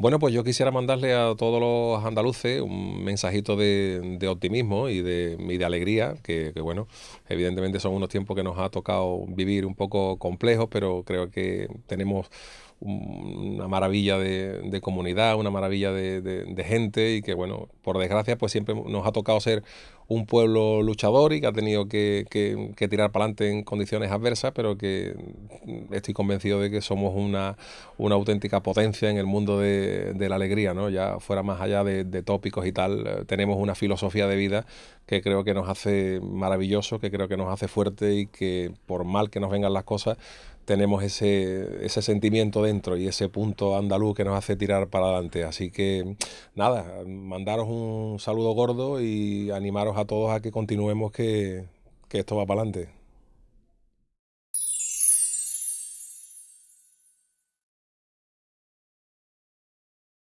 Bueno, pues yo quisiera mandarle a todos los andaluces un mensajito de, optimismo y de, y de alegría, que, que, bueno, evidentemente son unos tiempos que nos ha tocado vivir un poco complejos, pero creo que tenemos una maravilla de, comunidad, una maravilla de, gente y que, bueno, por desgracia, pues siempre nos ha tocado ser un pueblo luchador y que ha tenido que, tirar para adelante en condiciones adversas, pero que estoy convencido de que somos una, auténtica potencia en el mundo de, la alegría, ¿no? Ya fuera más allá de tópicos y tal, eh, tenemos una filosofía de vida que creo que nos hace maravilloso, que creo que nos hace fuerte y que por mal que nos vengan las cosas, tenemos ese, ese sentimiento dentro y ese punto andaluz que nos hace tirar para adelante. Así que nada, mandaros un saludo gordo y animaros a todos a que continuemos que, que esto va para adelante.